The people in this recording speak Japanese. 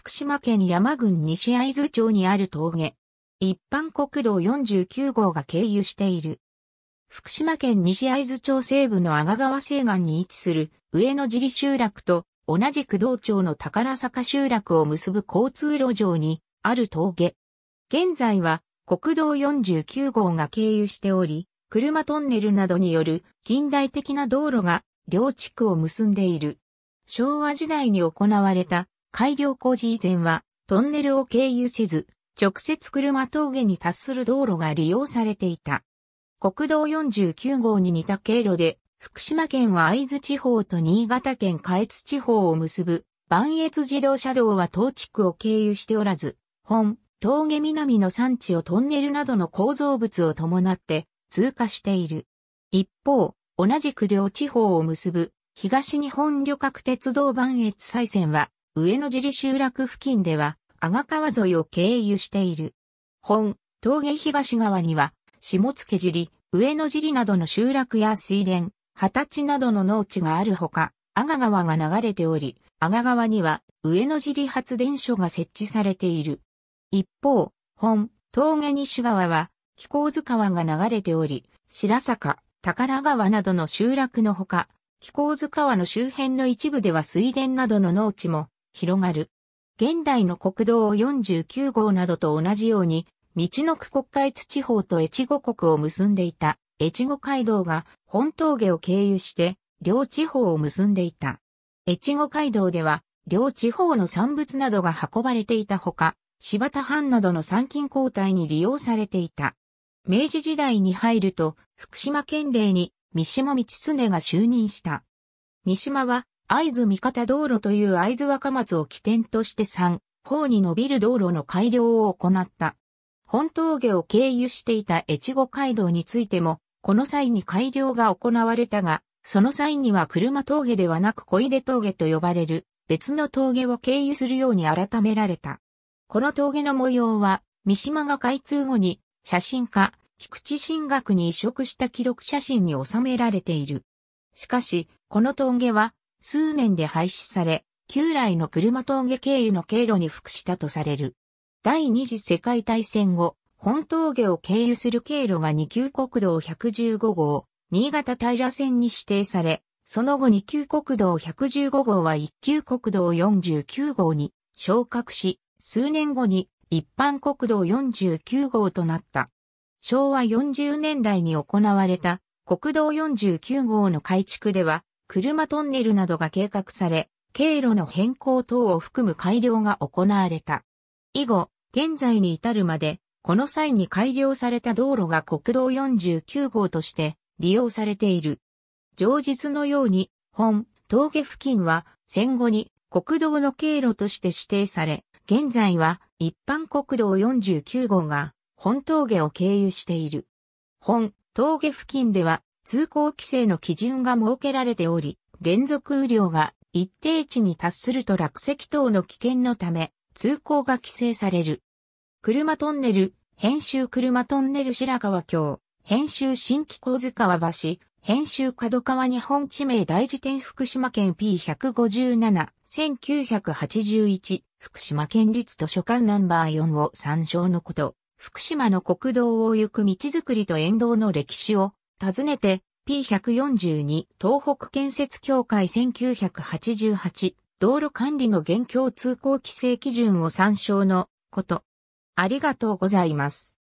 福島県山郡西会津町にある峠。一般国道49号が経由している。福島県西会津町西部の阿賀川西岸に位置する上野尻集落と同じく道町の宝坂集落を結ぶ交通路上にある峠。現在は国道49号が経由しており、車トンネルなどによる近代的な道路が両地区を結んでいる。昭和時代に行われた改良工事以前は、トンネルを経由せず、直接車峠に達する道路が利用されていた。国道49号に似た経路で、福島県は会津地方と新潟県下越地方を結ぶ、万越自動車道は東地区を経由しておらず、本、峠南の山地をトンネルなどの構造物を伴って通過している。一方、同じく両地方を結ぶ東日本旅客鉄道万越再線は上野尻集落付近では、阿賀川沿いを経由している。本、峠東側には、下野尻、上野尻などの集落や水田、二十歳などの農地があるほか、阿賀川が流れており、阿賀川には上野尻発電所が設置されている。一方、本、峠西側は、気候図川が流れており、白坂、宝川などの集落のほか、気候図川の周辺の一部では水田などの農地も広がる。現代の国道49号などと同じように、道の区国会津地方と越後国を結んでいた、越後街道が本峠を経由して、両地方を結んでいた。越後街道では、両地方の産物などが運ばれていたほか、柴田藩などの参勤交代に利用されていた。明治時代に入ると、福島県令に三島道常が就任した。三島は会津三方道路という会津若松を起点として3方に伸びる道路の改良を行った。本峠を経由していた越後街道についても、この際に改良が行われたが、その際には車峠ではなく小出峠と呼ばれる別の峠を経由するように改められた。この峠の模様は、三島が開通後に写真家、菊池新学に移植した記録写真に収められている。しかし、この峠は数年で廃止され、旧来の車峠経由の経路に服したとされる。第二次世界大戦後、本峠を経由する経路が二級国道115号、新潟平線に指定され、その後二級国道115号は一級国道49号に昇格し、数年後に一般国道49号となった。昭和40年代に行われた国道49号の改築では、車トンネルなどが計画され、経路の変更等を含む改良が行われた。以後、現在に至るまで、この際に改良された道路が国道49号として利用されている。上日のように、本、峠付近は戦後に国道の経路として指定され、現在は一般国道49号が本峠を経由している。本、峠付近では通行規制の基準が設けられており、連続雨量が一定値に達すると落石等の危険のため、通行が規制される。車トンネル、編集車トンネル白川橋、編集新規小塚川橋、編集角川日本地名大辞典福島県 P157、1981、福島県立図書館ナンバー4を参照のこと、福島の国道を行く道づくりと沿道の歴史を訪ねて、P142 東北建設協会1988道路管理の現況通行規制基準を参照のこと。ありがとうございます。